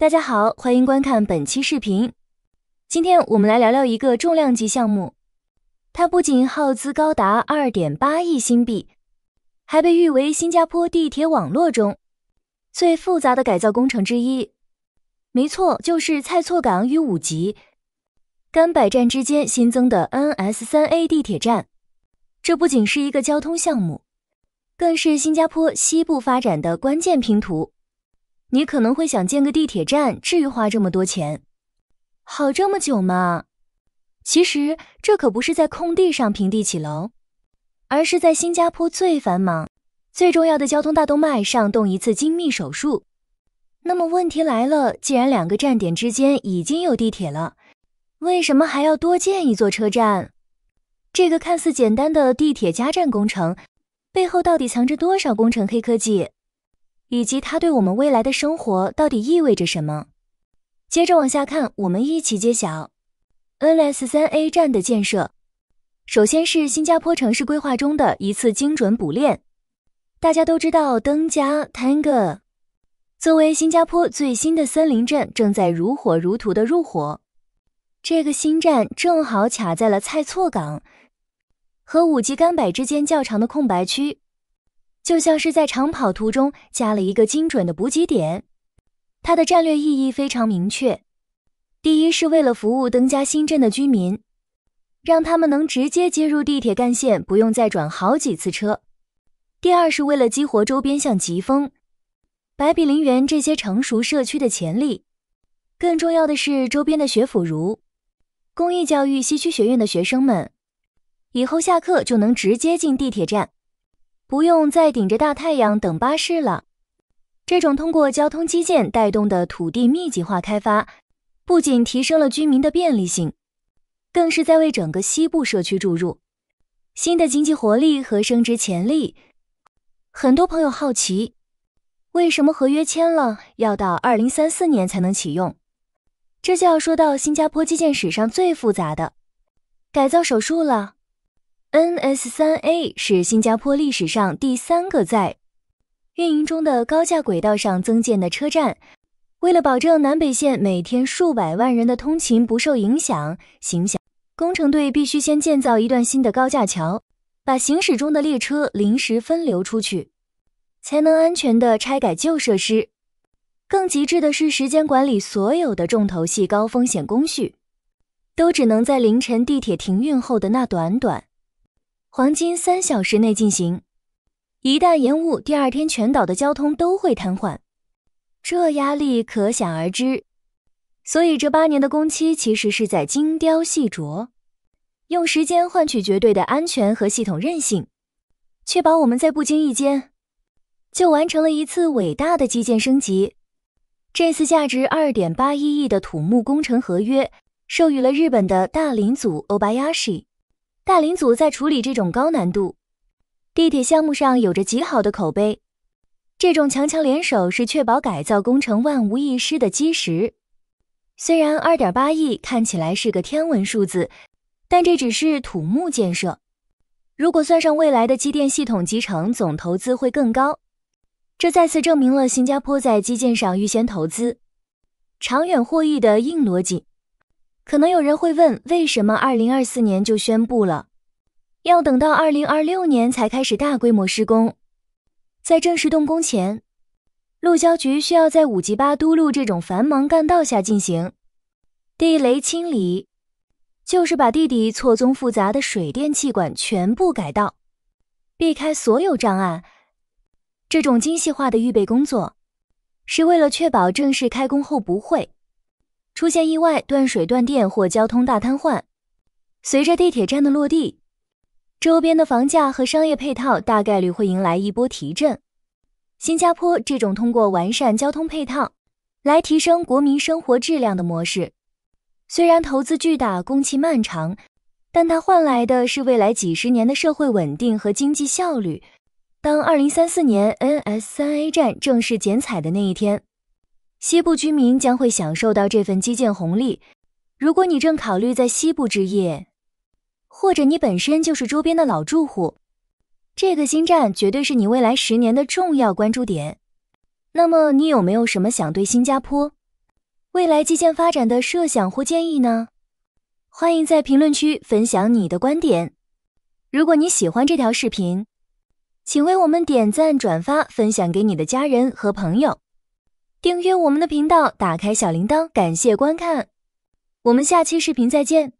大家好，欢迎观看本期视频。今天我们来聊聊一个重量级项目，它不仅耗资高达2.8亿新币，还被誉为新加坡地铁网络中最复杂的改造工程之一。没错，就是蔡厝港与武吉甘柏站之间新增的 NS3A 地铁站。这不仅是一个交通项目，更是新加坡西部发展的关键拼图。你可能会想建个地铁站，至于花这么多钱，好这么久吗？其实这可不是在空地上平地起楼，而是在新加坡最繁忙、最重要的交通大动脉上动一次精密手术。那么问题来了，既然两个站点之间已经有地铁了，为什么还要多建一座车站？这个看似简单的地铁加站工程，背后到底藏着多少工程黑科技？以及它对我们未来的生活到底意味着什么？接着往下看，我们一起揭晓 N S 三 A 站的建设。首先是新加坡城市规划中的一次精准补猎。大家都知道，登嘉山格作为新加坡最新的森林镇，正在如火如荼的入伙。这个新站正好卡在了蔡厝港和五级甘柏之间较长的空白区。就像是在长跑途中加了一个精准的补给点，它的战略意义非常明确。第一是为了服务登加新镇的居民，让他们能直接接入地铁干线，不用再转好几次车。第二是为了激活周边像疾风、白比林园这些成熟社区的潜力。更重要的是，周边的学府如公益教育西区学院的学生们，以后下课就能直接进地铁站。不用再顶着大太阳等巴士了。这种通过交通基建带动的土地密集化开发，不仅提升了居民的便利性，更是在为整个西部社区注入新的经济活力和升值潜力。很多朋友好奇，为什么合约签了要到二零三四年才能启用？这就要说到新加坡基建史上最复杂的改造手术了。N S 三 A 是新加坡历史上第三个在运营中的高架轨道上增建的车站。为了保证南北线每天数百万人的通勤不受影响，形象，工程队必须先建造一段新的高架桥，把行驶中的列车临时分流出去，才能安全的拆改旧设施。更极致的是，时间管理所有的重头戏、高风险工序，都只能在凌晨地铁停运后的那短短。黄金三小时内进行，一旦延误，第二天全岛的交通都会瘫痪，这压力可想而知。所以这八年的工期其实是在精雕细琢，用时间换取绝对的安全和系统韧性，确保我们在不经意间就完成了一次伟大的基建升级。这次价值二点八一亿的土木工程合约授予了日本的大林组欧巴亚氏。大林组在处理这种高难度地铁项目上有着极好的口碑。这种强强联手是确保改造工程万无一失的基石。虽然二点八亿看起来是个天文数字，但这只是土木建设。如果算上未来的机电系统集成，总投资会更高。这再次证明了新加坡在基建上预先投资、长远获益的硬逻辑。可能有人会问，为什么2024年就宣布了，要等到2026年才开始大规模施工？在正式动工前，路交局需要在五级八都路这种繁忙干道下进行地雷清理，就是把地底错综复杂的水电气管全部改道，避开所有障碍。这种精细化的预备工作，是为了确保正式开工后不会。出现意外，断水断电或交通大瘫痪。随着地铁站的落地，周边的房价和商业配套大概率会迎来一波提振。新加坡这种通过完善交通配套来提升国民生活质量的模式，虽然投资巨大、工期漫长，但它换来的是未来几十年的社会稳定和经济效率。当二零三四年 NS 三 A 站正式剪彩的那一天。西部居民将会享受到这份基建红利。如果你正考虑在西部置业，或者你本身就是周边的老住户，这个新站绝对是你未来十年的重要关注点。那么，你有没有什么想对新加坡未来基建发展的设想或建议呢？欢迎在评论区分享你的观点。如果你喜欢这条视频，请为我们点赞、转发、分享给你的家人和朋友。订阅我们的频道，打开小铃铛，感谢观看，我们下期视频再见。